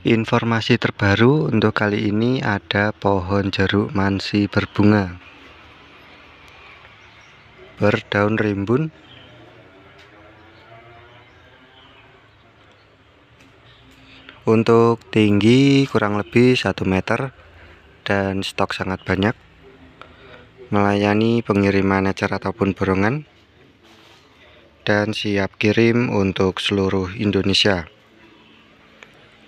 Informasi terbaru untuk kali ini ada pohon jeruk mansi berbunga Berdaun rimbun Untuk tinggi kurang lebih 1 meter dan stok sangat banyak Melayani pengiriman ecer ataupun borongan Dan siap kirim untuk seluruh Indonesia